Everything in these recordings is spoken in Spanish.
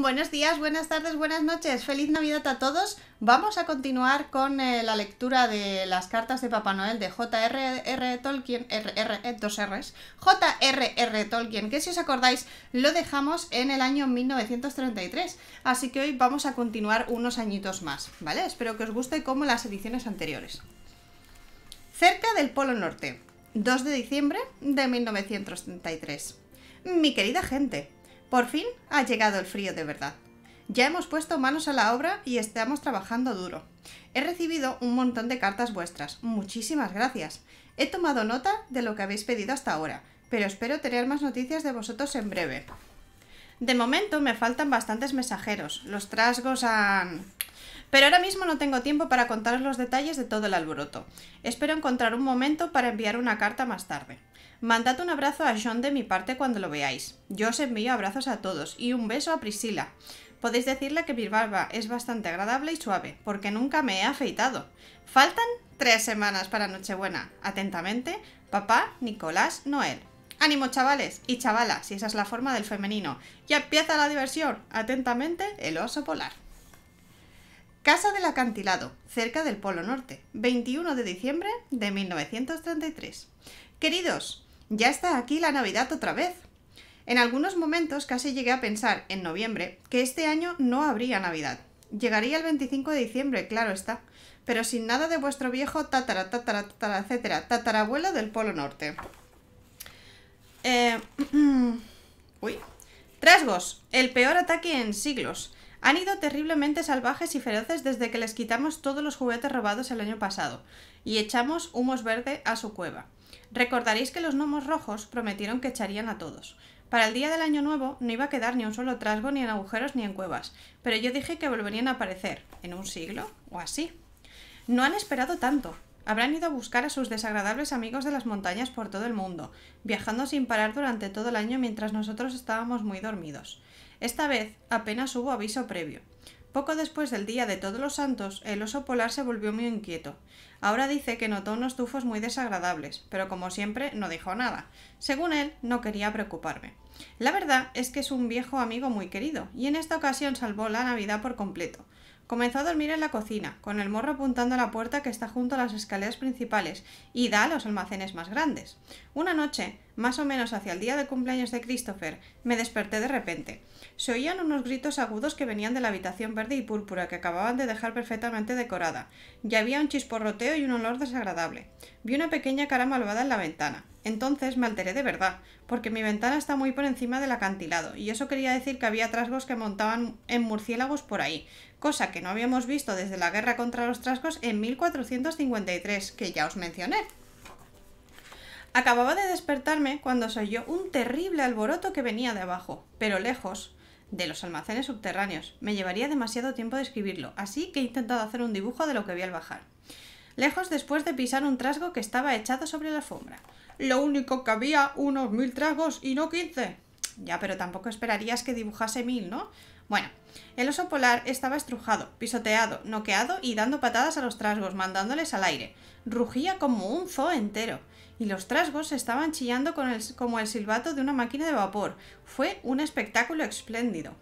Buenos días, buenas tardes, buenas noches. Feliz Navidad a todos. Vamos a continuar con eh, la lectura de las cartas de Papá Noel de J.R.R. Tolkien, R.R. J.R.R. Eh, Tolkien, que si os acordáis lo dejamos en el año 1933. Así que hoy vamos a continuar unos añitos más, ¿vale? Espero que os guste como las ediciones anteriores. Cerca del Polo Norte, 2 de diciembre de 1933. Mi querida gente, por fin ha llegado el frío de verdad. Ya hemos puesto manos a la obra y estamos trabajando duro. He recibido un montón de cartas vuestras, muchísimas gracias. He tomado nota de lo que habéis pedido hasta ahora, pero espero tener más noticias de vosotros en breve. De momento me faltan bastantes mensajeros, los trasgos han... Pero ahora mismo no tengo tiempo para contaros los detalles de todo el alboroto. Espero encontrar un momento para enviar una carta más tarde. Mandad un abrazo a John de mi parte cuando lo veáis. Yo os envío abrazos a todos y un beso a Priscila. Podéis decirle que mi barba es bastante agradable y suave, porque nunca me he afeitado. Faltan tres semanas para Nochebuena. Atentamente, papá Nicolás Noel. Ánimo chavales y chavala, si esa es la forma del femenino. Ya empieza la diversión. Atentamente, el oso polar. Casa del Acantilado, cerca del Polo Norte, 21 de diciembre de 1933. Queridos, ya está aquí la Navidad otra vez. En algunos momentos casi llegué a pensar, en noviembre, que este año no habría Navidad. Llegaría el 25 de diciembre, claro está, pero sin nada de vuestro viejo tatara, tatara, tatara, etcétera, tatarabuelo del Polo Norte. Eh, uy. Trasgos, el peor ataque en siglos. Han ido terriblemente salvajes y feroces desde que les quitamos todos los juguetes robados el año pasado y echamos humos verde a su cueva. Recordaréis que los gnomos rojos prometieron que echarían a todos. Para el día del año nuevo no iba a quedar ni un solo trasgo, ni en agujeros, ni en cuevas, pero yo dije que volverían a aparecer, en un siglo o así. No han esperado tanto. Habrán ido a buscar a sus desagradables amigos de las montañas por todo el mundo, viajando sin parar durante todo el año mientras nosotros estábamos muy dormidos. Esta vez apenas hubo aviso previo. Poco después del Día de Todos los Santos, el oso polar se volvió muy inquieto. Ahora dice que notó unos tufos muy desagradables, pero como siempre no dijo nada. Según él, no quería preocuparme. La verdad es que es un viejo amigo muy querido, y en esta ocasión salvó la Navidad por completo. Comenzó a dormir en la cocina, con el morro apuntando a la puerta que está junto a las escaleras principales y da a los almacenes más grandes. Una noche, más o menos hacia el día de cumpleaños de Christopher, me desperté de repente. Se oían unos gritos agudos que venían de la habitación verde y púrpura que acababan de dejar perfectamente decorada, Ya había un chisporroteo y un olor desagradable. Vi una pequeña cara malvada en la ventana. Entonces me alteré de verdad, porque mi ventana está muy por encima del acantilado, y eso quería decir que había trasgos que montaban en murciélagos por ahí, cosa que no habíamos visto desde la guerra contra los trasgos en 1453, que ya os mencioné. Acababa de despertarme cuando se oyó un terrible alboroto que venía de abajo, pero lejos, de los almacenes subterráneos. Me llevaría demasiado tiempo describirlo, escribirlo así que he intentado hacer un dibujo de lo que vi al bajar. Lejos después de pisar un trasgo que estaba echado sobre la alfombra. Lo único que había unos mil trasgos y no quince. Ya, pero tampoco esperarías que dibujase mil, ¿no? Bueno, el oso polar estaba estrujado, pisoteado, noqueado y dando patadas a los trasgos, mandándoles al aire. Rugía como un zoo entero y los trasgos estaban chillando como el silbato de una máquina de vapor. Fue un espectáculo espléndido.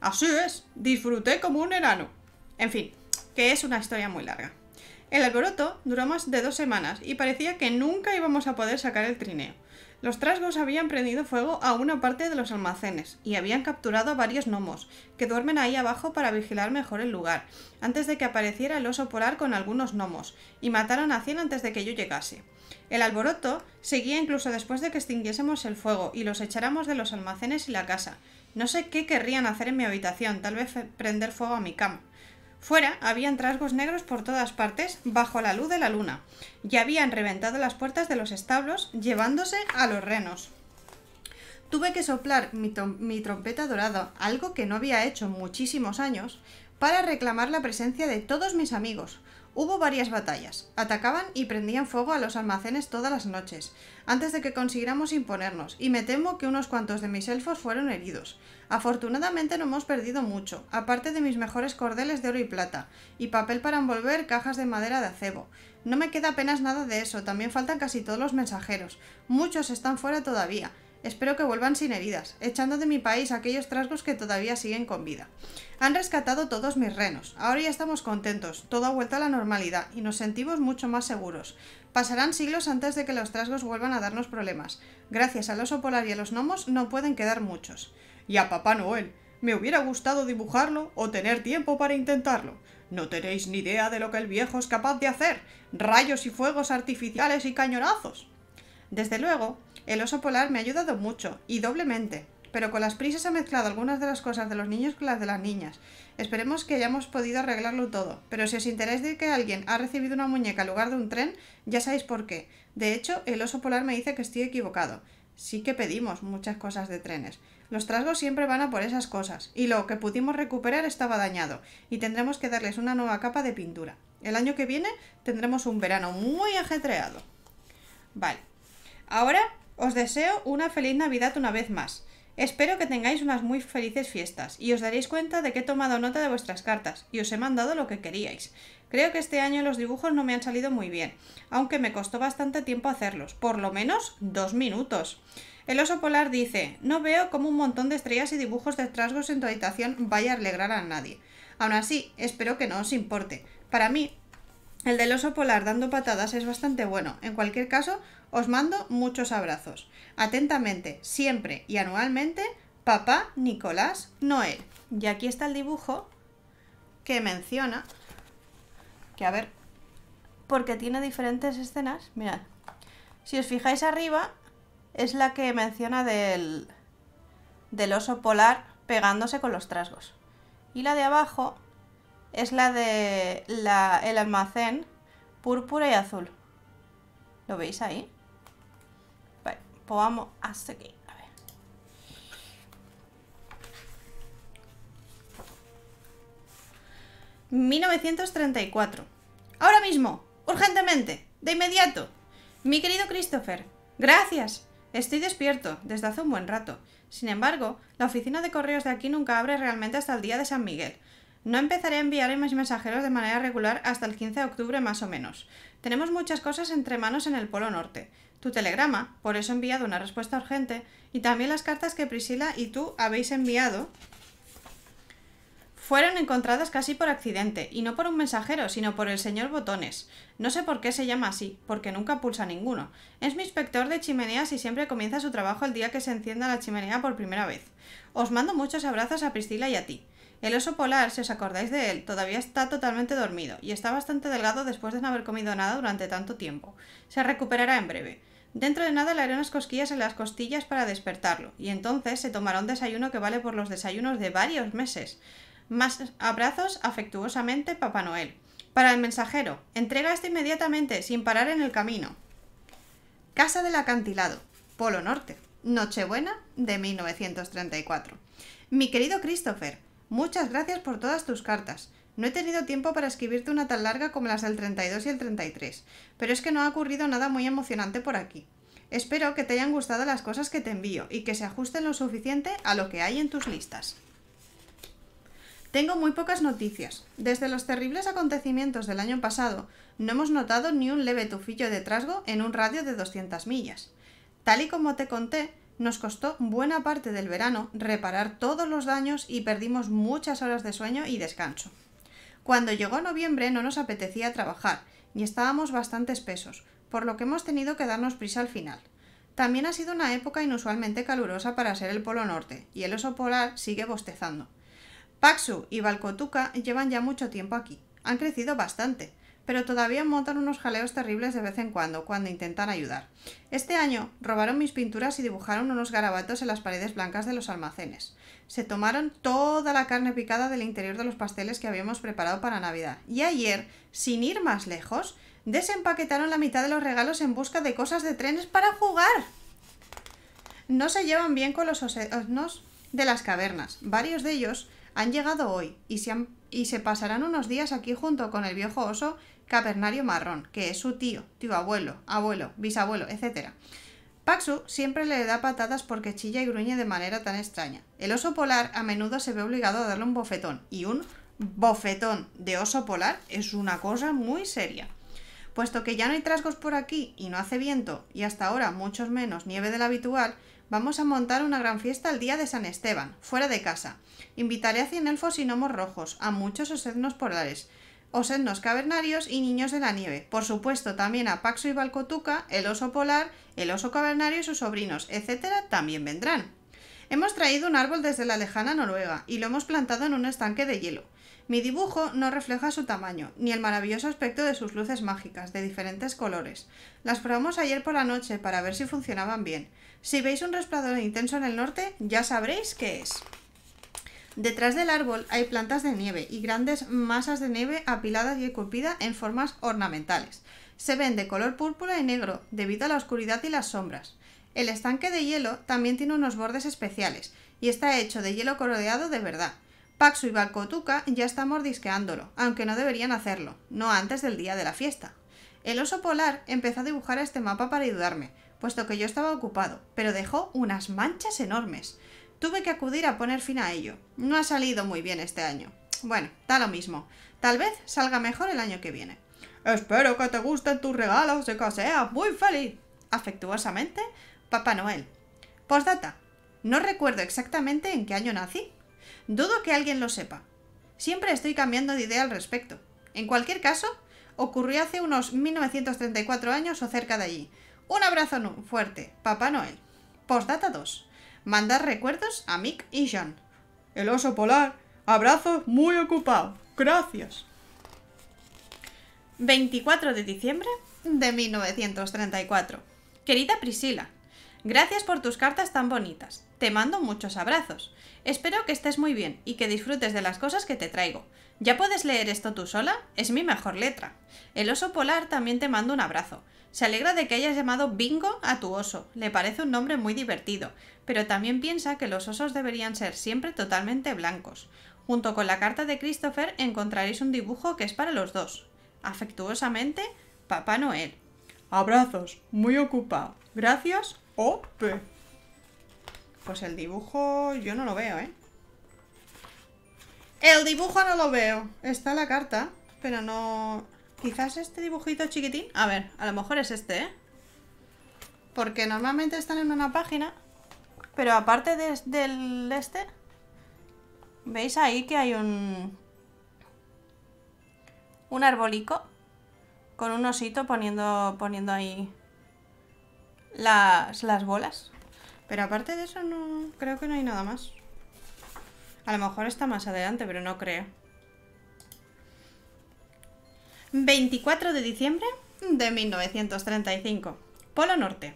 Así es, disfruté como un enano. En fin, que es una historia muy larga. El alboroto duró más de dos semanas y parecía que nunca íbamos a poder sacar el trineo. Los trasgos habían prendido fuego a una parte de los almacenes y habían capturado a varios gnomos, que duermen ahí abajo para vigilar mejor el lugar, antes de que apareciera el oso polar con algunos gnomos, y mataron a 100 antes de que yo llegase. El alboroto seguía incluso después de que extinguiésemos el fuego y los echáramos de los almacenes y la casa. No sé qué querrían hacer en mi habitación, tal vez prender fuego a mi cama. Fuera habían trasgos negros por todas partes, bajo la luz de la luna, y habían reventado las puertas de los establos, llevándose a los renos. Tuve que soplar mi, trompeta dorada, algo que no había hecho muchísimos años, para reclamar la presencia de todos mis amigos. Hubo varias batallas. Atacaban y prendían fuego a los almacenes todas las noches, antes de que consiguiéramos imponernos, y me temo que unos cuantos de mis elfos fueron heridos. Afortunadamente no hemos perdido mucho, aparte de mis mejores cordeles de oro y plata, y papel para envolver cajas de madera de acebo. No me queda apenas nada de eso, también faltan casi todos los mensajeros. Muchos están fuera todavía. Espero que vuelvan sin heridas, echando de mi país aquellos trasgos que todavía siguen con vida. Han rescatado todos mis renos. Ahora ya estamos contentos, todo ha vuelto a la normalidad y nos sentimos mucho más seguros. Pasarán siglos antes de que los trasgos vuelvan a darnos problemas. Gracias al oso polar y a los gnomos no pueden quedar muchos y a Papá Noel. Me hubiera gustado dibujarlo o tener tiempo para intentarlo. No tenéis ni idea de lo que el viejo es capaz de hacer. Rayos y fuegos artificiales y cañonazos. Desde luego, el oso polar me ha ayudado mucho, y doblemente. Pero con las prisas ha mezclado algunas de las cosas de los niños con las de las niñas. Esperemos que hayamos podido arreglarlo todo. Pero si os interesa que alguien ha recibido una muñeca en lugar de un tren, ya sabéis por qué. De hecho, el oso polar me dice que estoy equivocado. Sí que pedimos muchas cosas de trenes. Los trasgos siempre van a por esas cosas, y lo que pudimos recuperar estaba dañado, y tendremos que darles una nueva capa de pintura. El año que viene tendremos un verano muy ajetreado. Vale. Ahora os deseo una feliz Navidad una vez más. Espero que tengáis unas muy felices fiestas y os daréis cuenta de que he tomado nota de vuestras cartas y os he mandado lo que queríais. Creo que este año los dibujos no me han salido muy bien, aunque me costó bastante tiempo hacerlos, por lo menos dos minutos. El oso polar dice, no veo cómo un montón de estrellas y dibujos de trasgos en tu habitación vaya a alegrar a nadie. Aún así, espero que no os importe. Para mí, el del oso polar dando patadas es bastante bueno. En cualquier caso, os mando muchos abrazos. Atentamente, siempre y anualmente, papá Nicolás Noel. Y aquí está el dibujo que menciona, que a ver, porque tiene diferentes escenas, mirad. Si os fijáis arriba, es la que menciona del, del oso polar pegándose con los trasgos. Y la de abajo es la de el almacén púrpura y azul. ¿Lo veis ahí? Vale, pues vamos hasta seguir. A ver. ...1934... ...ahora mismo... ...urgentemente... ...de inmediato... ...mi querido Christopher... ...gracias... Estoy despierto, desde hace un buen rato. Sin embargo, la oficina de correos de aquí nunca abre realmente hasta el día de San Miguel. No empezaré a enviar mis mensajeros de manera regular hasta el 15 de octubre más o menos. Tenemos muchas cosas entre manos en el Polo Norte. Tu telegrama, por eso he enviado una respuesta urgente, y también las cartas que Priscila y tú habéis enviado fueron encontradas casi por accidente, y no por un mensajero, sino por el señor Botones. No sé por qué se llama así, porque nunca pulsa ninguno. Es mi inspector de chimeneas y siempre comienza su trabajo el día que se encienda la chimenea por primera vez. Os mando muchos abrazos a Priscila y a ti. El oso polar, si os acordáis de él, todavía está totalmente dormido y está bastante delgado después de no haber comido nada durante tanto tiempo. Se recuperará en breve. Dentro de nada le haré unas cosquillas en las costillas para despertarlo, y entonces se tomará un desayuno que vale por los desayunos de varios meses. Más abrazos afectuosamente, Papá Noel. Para el mensajero, entrega este inmediatamente, sin parar en el camino. Casa del Acantilado, Polo Norte, Nochebuena de 1934. Mi querido Christopher, muchas gracias por todas tus cartas. No he tenido tiempo para escribirte una tan larga como las del 32 y el 33, pero es que no ha ocurrido nada muy emocionante por aquí. Espero que te hayan gustado las cosas que te envío y que se ajusten lo suficiente a lo que hay en tus listas. Tengo muy pocas noticias. Desde los terribles acontecimientos del año pasado, no hemos notado ni un leve tufillo de trasgo en un radio de 200 millas. Tal y como te conté, nos costó buena parte del verano reparar todos los daños y perdimos muchas horas de sueño y descanso. Cuando llegó noviembre no nos apetecía trabajar y estábamos bastante espesos, por lo que hemos tenido que darnos prisa al final. También ha sido una época inusualmente calurosa para ser el Polo Norte, y el oso polar sigue bostezando. Paxu y Balcotuca llevan ya mucho tiempo aquí. Han crecido bastante, pero todavía montan unos jaleos terribles de vez en cuando, cuando intentan ayudar. Este año robaron mis pinturas y dibujaron unos garabatos en las paredes blancas de los almacenes. Se tomaron toda la carne picada del interior de los pasteles que habíamos preparado para Navidad. Y ayer, sin ir más lejos, desempaquetaron la mitad de los regalos en busca de cosas de trenes para jugar. No se llevan bien con los osos de las cavernas. Varios de ellos han llegado hoy y se, pasarán unos días aquí junto con el viejo oso cavernario marrón, que es su tío, tío abuelo, abuelo, bisabuelo, etc. Paxu siempre le da patadas porque chilla y gruñe de manera tan extraña. El oso polar a menudo se ve obligado a darle un bofetón, y un bofetón de oso polar es una cosa muy seria. Puesto que ya no hay trasgos por aquí y no hace viento, y hasta ahora muchos menos nieve del habitual, Vamos a montar una gran fiesta el día de San Esteban, fuera de casa. Invitaré a cien elfos y gnomos rojos, a muchos osednos polares, osednos cavernarios y niños de la nieve. Por supuesto, también a Paxo y Balcotuca, el oso polar, el oso cavernario y sus sobrinos, etcétera, también vendrán. Hemos traído un árbol desde la lejana Noruega y lo hemos plantado en un estanque de hielo. Mi dibujo no refleja su tamaño, ni el maravilloso aspecto de sus luces mágicas, de diferentes colores. Las probamos ayer por la noche para ver si funcionaban bien. Si veis un resplandor intenso en el norte, ya sabréis qué es. Detrás del árbol hay plantas de nieve y grandes masas de nieve apiladas y esculpidas en formas ornamentales. Se ven de color púrpura y negro debido a la oscuridad y las sombras. El estanque de hielo también tiene unos bordes especiales y está hecho de hielo corodeado de verdad. Paxu y Balcotuca ya están mordisqueándolo, aunque no deberían hacerlo, no antes del día de la fiesta. El oso polar empezó a dibujar este mapa para ayudarme, puesto que yo estaba ocupado, pero dejó unas manchas enormes. Tuve que acudir a poner fin a ello. No ha salido muy bien este año. Bueno, da lo mismo. Tal vez salga mejor el año que viene. Espero que te gusten tus regalos y que muy feliz. Afectuosamente, Papá Noel. Postdata. No recuerdo exactamente en qué año nací. Dudo que alguien lo sepa. Siempre estoy cambiando de idea al respecto. En cualquier caso, ocurrió hace unos 1934 años o cerca de allí. Un abrazo fuerte, Papá Noel. Postdata 2. Mandar recuerdos a Mick y John. El oso polar. Abrazo muy ocupado. Gracias. 24 de diciembre de 1934. Querida Priscila, gracias por tus cartas tan bonitas. Te mando muchos abrazos. Espero que estés muy bien y que disfrutes de las cosas que te traigo. ¿Ya puedes leer esto tú sola? Es mi mejor letra. El oso polar también te manda un abrazo. Se alegra de que hayas llamado Bingo a tu oso. Le parece un nombre muy divertido, pero también piensa que los osos deberían ser siempre totalmente blancos. Junto con la carta de Christopher encontraréis un dibujo que es para los dos. Afectuosamente, Papá Noel. Abrazos, muy ocupado. Gracias, Ope. Pues el dibujo yo no lo veo, ¿eh? El dibujo no lo veo. Está la carta, pero no... Quizás este dibujito chiquitín. A ver, a lo mejor es este, ¿eh? Porque normalmente están en una página. Pero aparte desde del este... ¿Veis ahí que hay un... Un arbolico? Con un osito poniendo, poniendo ahí... Las, las bolas. Pero aparte de eso no... Creo que no hay nada más. A lo mejor está más adelante, pero no creo. 24 de diciembre de 1935. Polo Norte.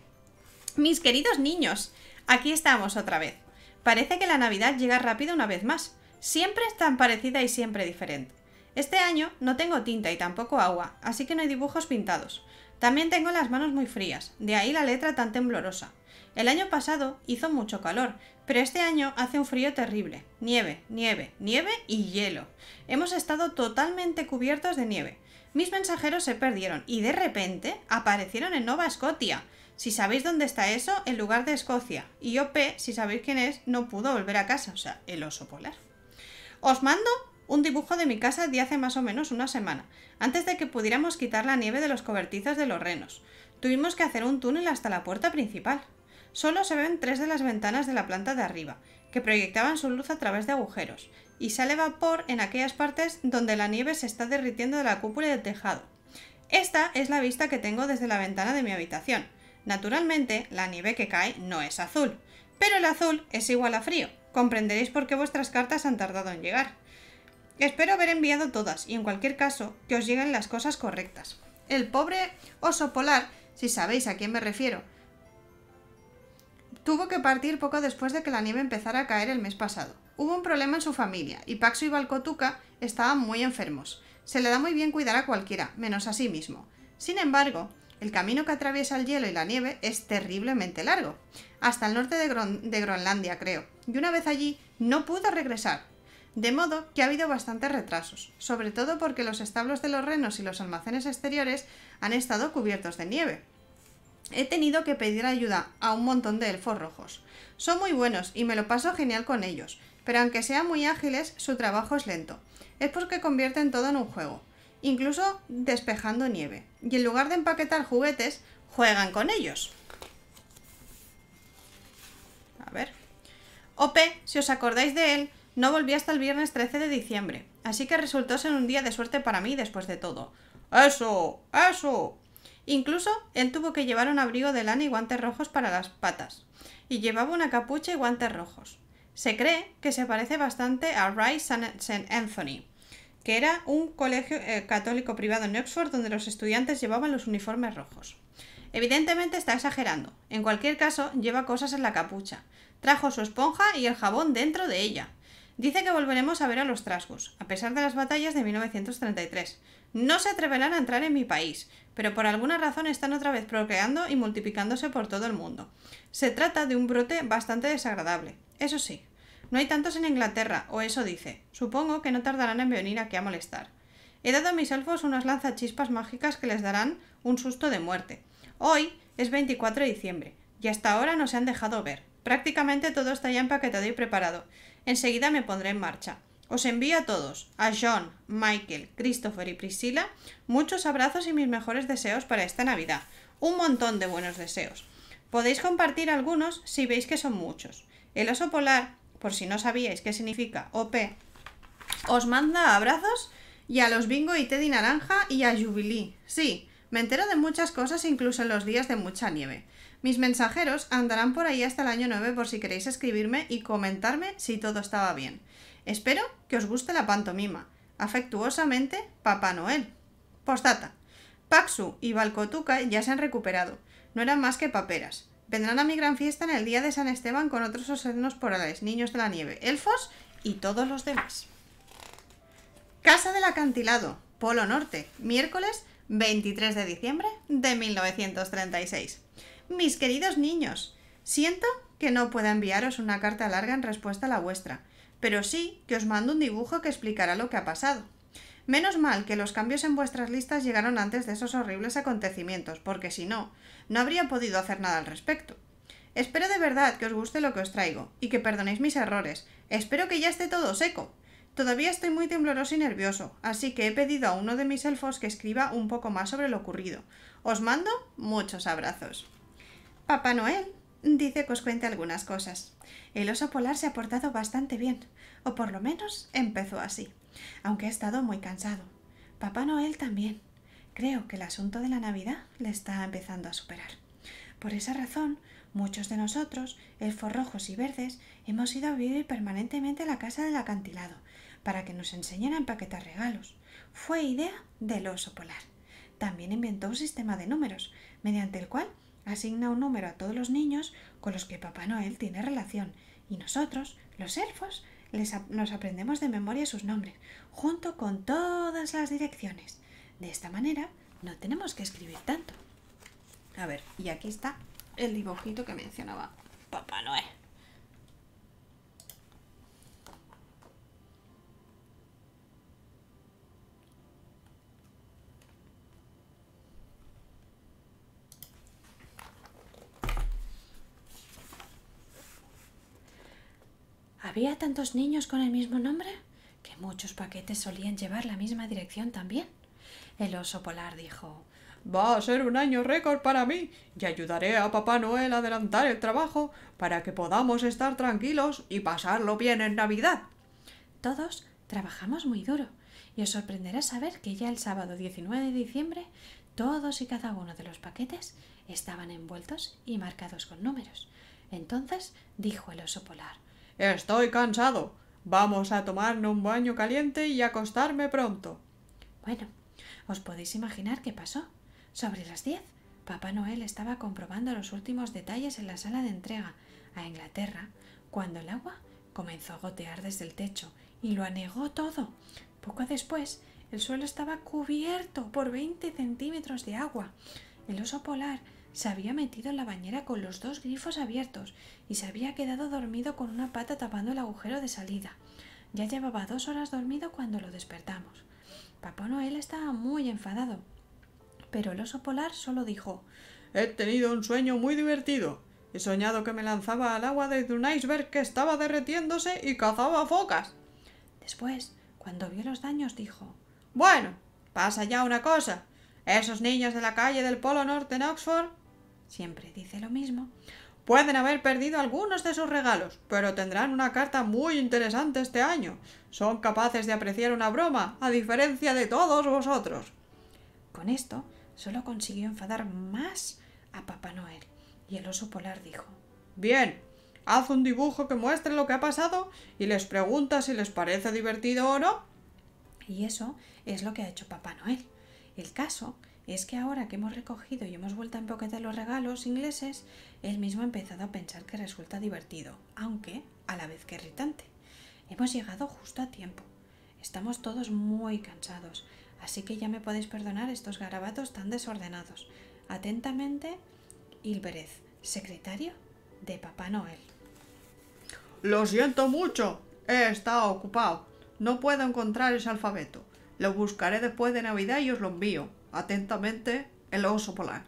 Mis queridos niños, aquí estamos otra vez. Parece que la Navidad llega rápido una vez más. Siempre es tan parecida y siempre diferente. Este año no tengo tinta y tampoco agua, así que no hay dibujos pintados. También tengo las manos muy frías, de ahí la letra tan temblorosa. El año pasado hizo mucho calor, pero este año hace un frío terrible. Nieve, nieve, nieve y hielo. Hemos estado totalmente cubiertos de nieve. Mis mensajeros se perdieron y de repente aparecieron en Nova Scotia. Si sabéis dónde está eso, el lugar de Escocia. Y OP, si sabéis quién es, no pudo volver a casa, o sea, el oso polar. Os mando un dibujo de mi casa de hace más o menos una semana, antes de que pudiéramos quitar la nieve de los cobertizos de los renos. Tuvimos que hacer un túnel hasta la puerta principal. Solo se ven tres de las ventanas de la planta de arriba, que proyectaban su luz a través de agujeros, y sale vapor en aquellas partes donde la nieve se está derritiendo de la cúpula del tejado. Esta es la vista que tengo desde la ventana de mi habitación. Naturalmente, la nieve que cae no es azul, pero el azul es igual a frío. Comprenderéis por qué vuestras cartas han tardado en llegar. Espero haber enviado todas y en cualquier caso que os lleguen las cosas correctas. El pobre oso polar, si sabéis a quién me refiero, Tuvo que partir poco después de que la nieve empezara a caer el mes pasado. Hubo un problema en su familia y Paxo y Balcotuca estaban muy enfermos. Se le da muy bien cuidar a cualquiera, menos a sí mismo. Sin embargo, el camino que atraviesa el hielo y la nieve es terriblemente largo, hasta el norte de Groenlandia, creo. Y una vez allí, no pudo regresar. De modo que ha habido bastantes retrasos, sobre todo porque los establos de los renos y los almacenes exteriores han estado cubiertos de nieve. He tenido que pedir ayuda a un montón de elfos rojos. Son muy buenos y me lo paso genial con ellos, pero aunque sean muy ágiles, su trabajo es lento. Es porque convierten todo en un juego, incluso despejando nieve. Y en lugar de empaquetar juguetes, juegan con ellos. A ver. OP, si os acordáis de él, no volví hasta el viernes 13 de diciembre, así que resultó ser un día de suerte para mí después de todo. ¡Eso! ¡Eso! Incluso él tuvo que llevar un abrigo de lana y guantes rojos para las patas, y llevaba una capucha y guantes rojos. Se cree que se parece bastante a Rice St. Anthony, que era un colegio eh, católico privado en Oxford donde los estudiantes llevaban los uniformes rojos. Evidentemente está exagerando. En cualquier caso, lleva cosas en la capucha. Trajo su esponja y el jabón dentro de ella. Dice que volveremos a ver a los trasgos, a pesar de las batallas de 1933, no se atreverán a entrar en mi país, pero por alguna razón están otra vez procreando y multiplicándose por todo el mundo. Se trata de un brote bastante desagradable. Eso sí, no hay tantos en Inglaterra, o eso dice. Supongo que no tardarán en venir aquí a molestar. He dado a mis elfos unas lanzachispas mágicas que les darán un susto de muerte. Hoy es 24 de diciembre, y hasta ahora no se han dejado ver. Prácticamente todo está ya empaquetado y preparado. Enseguida me pondré en marcha. Os envío a todos, a John, Michael, Christopher y Priscila, muchos abrazos y mis mejores deseos para esta Navidad. Un montón de buenos deseos. Podéis compartir algunos si veis que son muchos. El oso polar, por si no sabíais qué significa OP, os manda abrazos y a los bingo y teddy naranja y a jubilí. Sí, me entero de muchas cosas incluso en los días de mucha nieve. Mis mensajeros andarán por ahí hasta el año 9 por si queréis escribirme y comentarme si todo estaba bien. Espero que os guste la pantomima. Afectuosamente, Papá Noel. Postata. Paxu y Balcotuca ya se han recuperado. No eran más que paperas. Vendrán a mi gran fiesta en el día de San Esteban con otros osenos porales, niños de la nieve, elfos y todos los demás. Casa del Acantilado, Polo Norte, miércoles 23 de diciembre de 1936. Mis queridos niños, siento que no pueda enviaros una carta larga en respuesta a la vuestra pero sí que os mando un dibujo que explicará lo que ha pasado. Menos mal que los cambios en vuestras listas llegaron antes de esos horribles acontecimientos, porque si no, no habría podido hacer nada al respecto. Espero de verdad que os guste lo que os traigo y que perdonéis mis errores. Espero que ya esté todo seco. Todavía estoy muy tembloroso y nervioso, así que he pedido a uno de mis elfos que escriba un poco más sobre lo ocurrido. Os mando muchos abrazos. Papá Noel Dice que os cuente algunas cosas. El oso polar se ha portado bastante bien, o por lo menos empezó así, aunque ha estado muy cansado. Papá Noel también. Creo que el asunto de la Navidad le está empezando a superar. Por esa razón, muchos de nosotros, rojos y verdes, hemos ido a vivir permanentemente a la casa del acantilado, para que nos enseñen a empaquetar regalos. Fue idea del oso polar. También inventó un sistema de números, mediante el cual Asigna un número a todos los niños con los que Papá Noel tiene relación y nosotros, los elfos, les nos aprendemos de memoria sus nombres, junto con todas las direcciones. De esta manera no tenemos que escribir tanto. A ver, y aquí está el dibujito que mencionaba Papá Noel. Había tantos niños con el mismo nombre que muchos paquetes solían llevar la misma dirección también. El oso polar dijo Va a ser un año récord para mí y ayudaré a Papá Noel a adelantar el trabajo para que podamos estar tranquilos y pasarlo bien en Navidad. Todos trabajamos muy duro y os sorprenderá saber que ya el sábado 19 de diciembre todos y cada uno de los paquetes estaban envueltos y marcados con números. Entonces dijo el oso polar Estoy cansado. Vamos a tomarme un baño caliente y acostarme pronto. Bueno, os podéis imaginar qué pasó. Sobre las diez, Papá Noel estaba comprobando los últimos detalles en la sala de entrega a Inglaterra, cuando el agua comenzó a gotear desde el techo y lo anegó todo. Poco después, el suelo estaba cubierto por 20 centímetros de agua. El oso polar se había metido en la bañera con los dos grifos abiertos y se había quedado dormido con una pata tapando el agujero de salida. Ya llevaba dos horas dormido cuando lo despertamos. Papá Noel estaba muy enfadado, pero el oso polar solo dijo He tenido un sueño muy divertido. He soñado que me lanzaba al agua desde un iceberg que estaba derretiéndose y cazaba focas. Después, cuando vio los daños, dijo Bueno, pasa ya una cosa. Esos niños de la calle del Polo Norte en Oxford siempre dice lo mismo. Pueden haber perdido algunos de sus regalos, pero tendrán una carta muy interesante este año. Son capaces de apreciar una broma, a diferencia de todos vosotros. Con esto, solo consiguió enfadar más a Papá Noel, y el oso polar dijo Bien, haz un dibujo que muestre lo que ha pasado y les pregunta si les parece divertido o no. Y eso es lo que ha hecho Papá Noel. El caso es que ahora que hemos recogido y hemos vuelto a empaquetar los regalos ingleses, él mismo ha empezado a pensar que resulta divertido, aunque a la vez que irritante. Hemos llegado justo a tiempo. Estamos todos muy cansados, así que ya me podéis perdonar estos garabatos tan desordenados. Atentamente, Ilverez, secretario de Papá Noel. Lo siento mucho, he estado ocupado. No puedo encontrar ese alfabeto. Lo buscaré después de Navidad y os lo envío. Atentamente, el oso polar.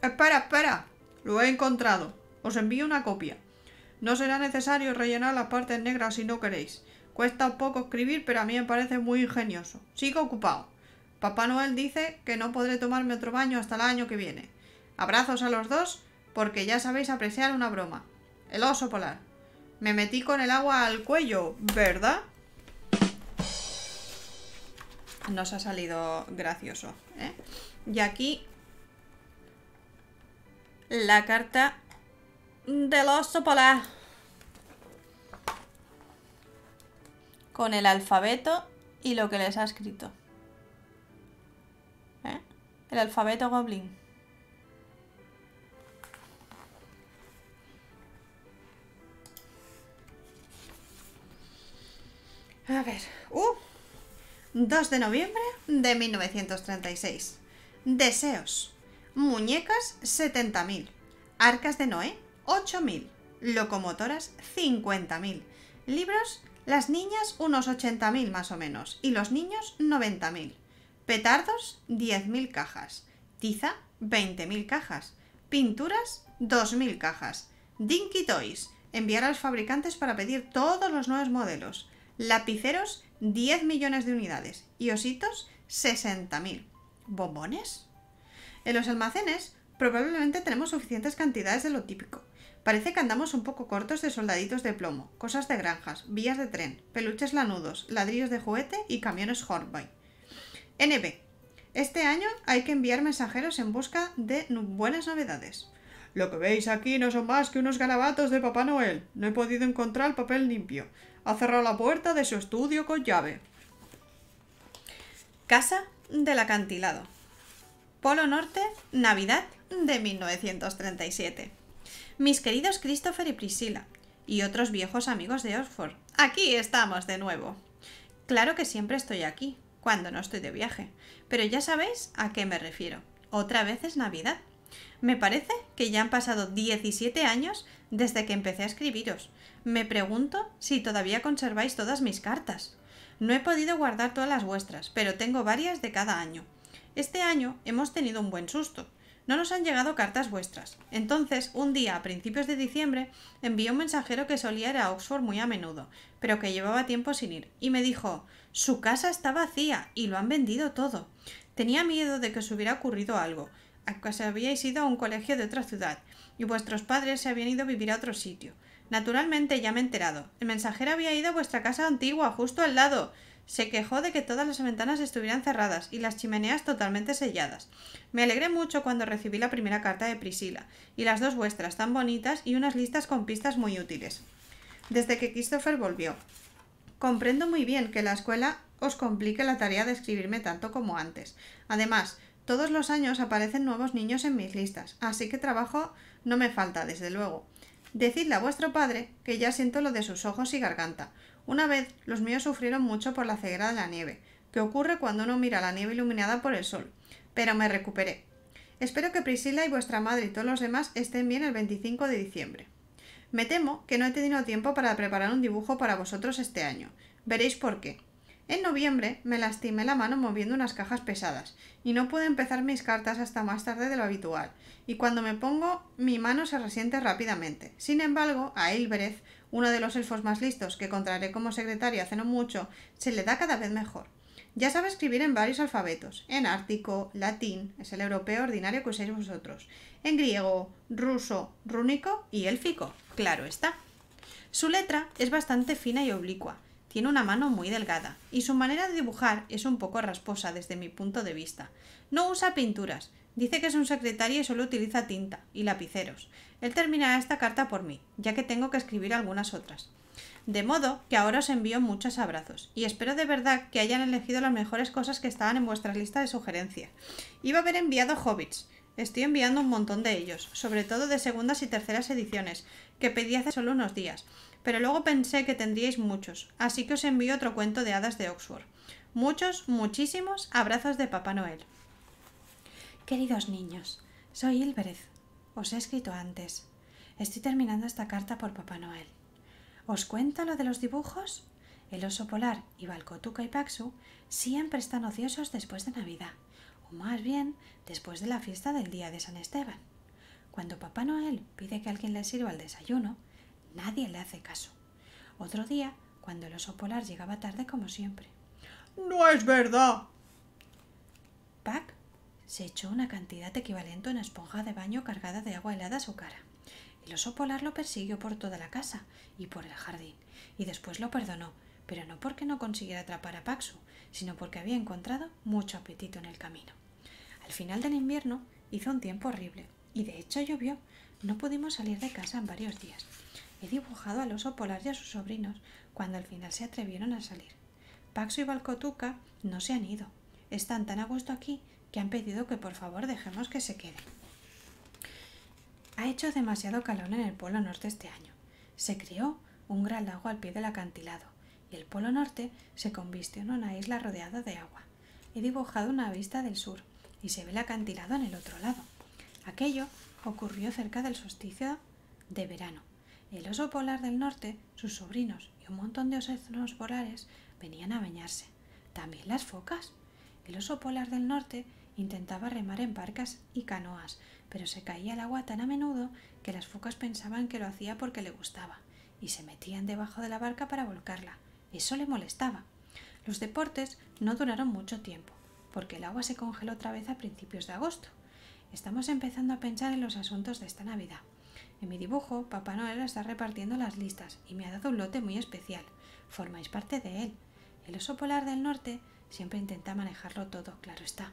Espera, espera. Lo he encontrado. Os envío una copia. No será necesario rellenar las partes negras si no queréis. Cuesta un poco escribir, pero a mí me parece muy ingenioso. Sigo ocupado. Papá Noel dice que no podré tomarme otro baño hasta el año que viene. Abrazos a los dos, porque ya sabéis apreciar una broma. El oso polar. Me metí con el agua al cuello, ¿verdad? nos ha salido gracioso. ¿eh? Y aquí la carta de los polar. Con el alfabeto y lo que les ha escrito. ¿Eh? El alfabeto goblin. A ver. ¡Uh! 2 de noviembre de 1936. Deseos. Muñecas 70.000. Arcas de Noé 8.000. Locomotoras 50.000. Libros, las niñas unos 80.000 más o menos y los niños 90.000. Petardos 10.000 cajas. Tiza 20.000 cajas. Pinturas 2.000 cajas. Dinky Toys. Enviar a los fabricantes para pedir todos los nuevos modelos. Lapiceros 10 millones de unidades y ositos 60.000. ¿Bombones? En los almacenes probablemente tenemos suficientes cantidades de lo típico. Parece que andamos un poco cortos de soldaditos de plomo, cosas de granjas, vías de tren, peluches lanudos, ladrillos de juguete y camiones Hornby. NB. Este año hay que enviar mensajeros en busca de buenas novedades. Lo que veis aquí no son más que unos galabatos de Papá Noel. No he podido encontrar papel limpio. Ha cerrado la puerta de su estudio con llave. Casa del acantilado. Polo Norte, Navidad de 1937. Mis queridos Christopher y Priscilla, y otros viejos amigos de Oxford, aquí estamos de nuevo. Claro que siempre estoy aquí, cuando no estoy de viaje, pero ya sabéis a qué me refiero. Otra vez es Navidad. Me parece que ya han pasado 17 años desde que empecé a escribiros. Me pregunto si todavía conserváis todas mis cartas. No he podido guardar todas las vuestras, pero tengo varias de cada año. Este año hemos tenido un buen susto. No nos han llegado cartas vuestras. Entonces, un día a principios de diciembre, envié un mensajero que solía ir a Oxford muy a menudo, pero que llevaba tiempo sin ir, y me dijo su casa está vacía y lo han vendido todo. Tenía miedo de que os hubiera ocurrido algo, que se habíais ido a un colegio de otra ciudad y vuestros padres se habían ido a vivir a otro sitio. Naturalmente ya me he enterado. El mensajero había ido a vuestra casa antigua, justo al lado. Se quejó de que todas las ventanas estuvieran cerradas y las chimeneas totalmente selladas. Me alegré mucho cuando recibí la primera carta de Priscila, y las dos vuestras tan bonitas y unas listas con pistas muy útiles. Desde que Christopher volvió. Comprendo muy bien que la escuela os complique la tarea de escribirme tanto como antes. Además, todos los años aparecen nuevos niños en mis listas, así que trabajo no me falta, desde luego. Decidle a vuestro padre que ya siento lo de sus ojos y garganta. Una vez los míos sufrieron mucho por la ceguera de la nieve, que ocurre cuando uno mira la nieve iluminada por el sol, pero me recuperé. Espero que Priscila y vuestra madre y todos los demás estén bien el 25 de diciembre. Me temo que no he tenido tiempo para preparar un dibujo para vosotros este año. Veréis por qué. En noviembre me lastimé la mano moviendo unas cajas pesadas y no pude empezar mis cartas hasta más tarde de lo habitual, y cuando me pongo mi mano se resiente rápidamente. Sin embargo, a Ilbereth, uno de los elfos más listos que contraré como secretario hace no mucho, se le da cada vez mejor. Ya sabe escribir en varios alfabetos, en ártico, latín, es el europeo ordinario que usáis vosotros, en griego, ruso, rúnico y élfico, claro está. Su letra es bastante fina y oblicua, tiene una mano muy delgada y su manera de dibujar es un poco rasposa desde mi punto de vista. No usa pinturas, dice que es un secretario y solo utiliza tinta y lapiceros. Él terminará esta carta por mí, ya que tengo que escribir algunas otras. De modo que ahora os envío muchos abrazos y espero de verdad que hayan elegido las mejores cosas que estaban en vuestra lista de sugerencias, Iba a haber enviado hobbits. Estoy enviando un montón de ellos, sobre todo de segundas y terceras ediciones, que pedí hace solo unos días pero luego pensé que tendríais muchos, así que os envío otro cuento de hadas de Oxford. Muchos, muchísimos abrazos de Papá Noel. Queridos niños, soy Hilbereth. Os he escrito antes. Estoy terminando esta carta por Papá Noel. ¿Os cuento lo de los dibujos? El oso polar y Balcotuca y Paxu siempre están ociosos después de Navidad, o más bien después de la fiesta del día de San Esteban. Cuando Papá Noel pide que alguien le sirva el desayuno, Nadie le hace caso. Otro día, cuando el oso polar llegaba tarde como siempre. ¡No es verdad! Pac se echó una cantidad equivalente a una esponja de baño cargada de agua helada a su cara. El oso polar lo persiguió por toda la casa y por el jardín, y después lo perdonó, pero no porque no consiguiera atrapar a Paxu, sino porque había encontrado mucho apetito en el camino. Al final del invierno hizo un tiempo horrible, y de hecho llovió. No pudimos salir de casa en varios días. He dibujado al oso polar y a sus sobrinos, cuando al final se atrevieron a salir. Paxo y Balcotuca no se han ido. Están tan a gusto aquí que han pedido que por favor dejemos que se queden. Ha hecho demasiado calor en el Polo Norte este año. Se crió un gran lago al pie del acantilado y el Polo Norte se convirtió en una isla rodeada de agua. He dibujado una vista del sur y se ve el acantilado en el otro lado. Aquello ocurrió cerca del solsticio de verano. El oso polar del norte, sus sobrinos y un montón de osos polares venían a bañarse. También las focas. El oso polar del norte intentaba remar en barcas y canoas, pero se caía el agua tan a menudo que las focas pensaban que lo hacía porque le gustaba, y se metían debajo de la barca para volcarla. Eso le molestaba. Los deportes no duraron mucho tiempo, porque el agua se congeló otra vez a principios de agosto. Estamos empezando a pensar en los asuntos de esta Navidad. En mi dibujo, Papá Noel está repartiendo las listas y me ha dado un lote muy especial. Formáis parte de él. El oso polar del norte siempre intenta manejarlo todo, claro está.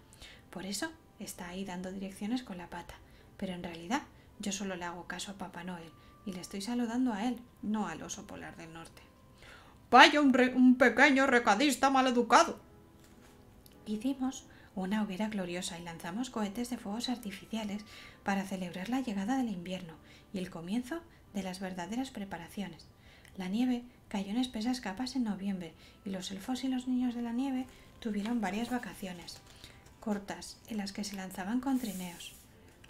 Por eso está ahí dando direcciones con la pata. Pero en realidad yo solo le hago caso a Papá Noel y le estoy saludando a él, no al oso polar del norte. Vaya un, pequeño recadista maleducado. Hicimos una hoguera gloriosa y lanzamos cohetes de fuegos artificiales para celebrar la llegada del invierno y el comienzo de las verdaderas preparaciones. La nieve cayó en espesas capas en noviembre y los elfos y los niños de la nieve tuvieron varias vacaciones cortas en las que se lanzaban con trineos.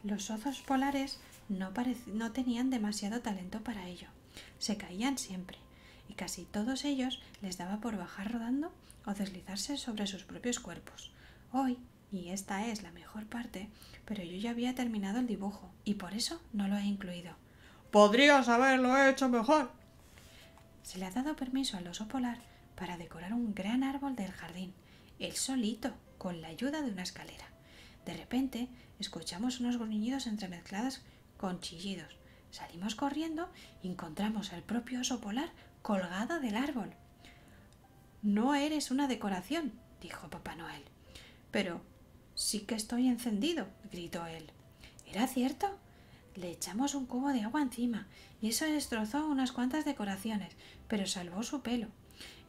Los ozos polares no, no tenían demasiado talento para ello. Se caían siempre y casi todos ellos les daba por bajar rodando o deslizarse sobre sus propios cuerpos hoy y esta es la mejor parte, pero yo ya había terminado el dibujo y por eso no lo he incluido. Podrías haberlo hecho mejor. Se le ha dado permiso al oso polar para decorar un gran árbol del jardín, él solito, con la ayuda de una escalera. De repente escuchamos unos gruñidos entremezclados con chillidos. Salimos corriendo y encontramos al propio oso polar colgado del árbol. No eres una decoración, dijo Papá Noel. Pero sí que estoy encendido, gritó él. ¿Era cierto? Le echamos un cubo de agua encima y eso destrozó unas cuantas decoraciones, pero salvó su pelo.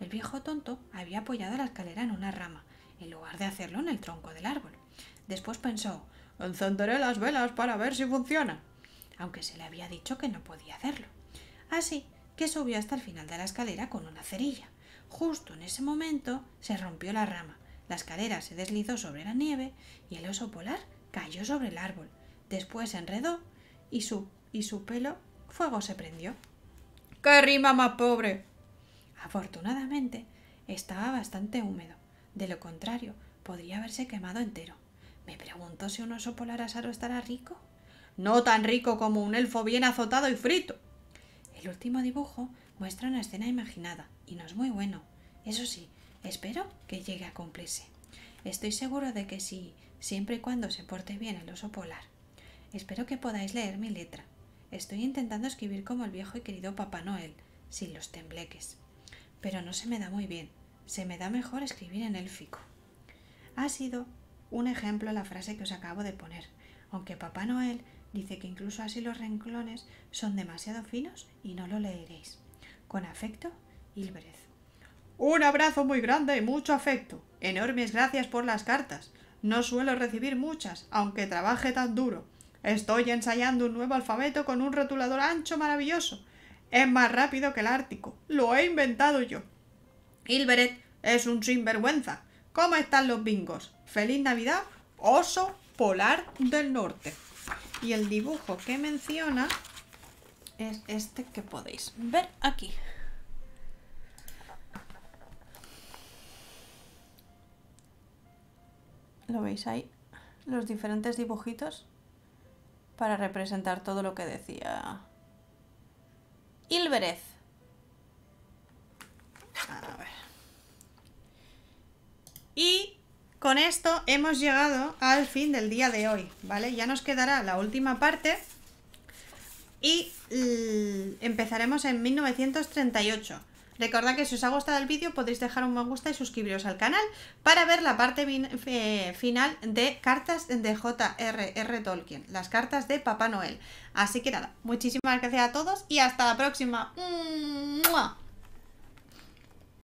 El viejo tonto había apoyado la escalera en una rama, en lugar de hacerlo en el tronco del árbol. Después pensó Encenderé las velas para ver si funciona, aunque se le había dicho que no podía hacerlo. Así que subió hasta el final de la escalera con una cerilla. Justo en ese momento se rompió la rama la escalera se deslizó sobre la nieve y el oso polar cayó sobre el árbol. Después se enredó y su, y su pelo fuego se prendió. ¡Qué rima más pobre! Afortunadamente, estaba bastante húmedo. De lo contrario, podría haberse quemado entero. Me pregunto si un oso polar asado estará rico. No tan rico como un elfo bien azotado y frito. El último dibujo muestra una escena imaginada, y no es muy bueno. Eso sí, Espero que llegue a cumplirse. Estoy seguro de que sí, siempre y cuando se porte bien el oso polar. Espero que podáis leer mi letra. Estoy intentando escribir como el viejo y querido Papá Noel, sin los tembleques. Pero no se me da muy bien. Se me da mejor escribir en élfico. Ha sido un ejemplo la frase que os acabo de poner, aunque Papá Noel dice que incluso así los renclones son demasiado finos y no lo leeréis. Con afecto, Ilbrez. Un abrazo muy grande y mucho afecto. Enormes gracias por las cartas. No suelo recibir muchas, aunque trabaje tan duro. Estoy ensayando un nuevo alfabeto con un rotulador ancho maravilloso. Es más rápido que el Ártico. Lo he inventado yo. Hilberet es un sinvergüenza. ¿Cómo están los bingos? Feliz Navidad, oso polar del norte. Y el dibujo que menciona es este que podéis ver aquí. lo veis ahí, los diferentes dibujitos para representar todo lo que decía Ilverez Y con esto hemos llegado al fin del día de hoy, ¿vale? Ya nos quedará la última parte y empezaremos en 1938. Recordad que si os ha gustado el vídeo podéis dejar un me gusta y suscribiros al canal para ver la parte eh, final de cartas de J.R.R. Tolkien, las cartas de Papá Noel. Así que nada, muchísimas gracias a todos y hasta la próxima.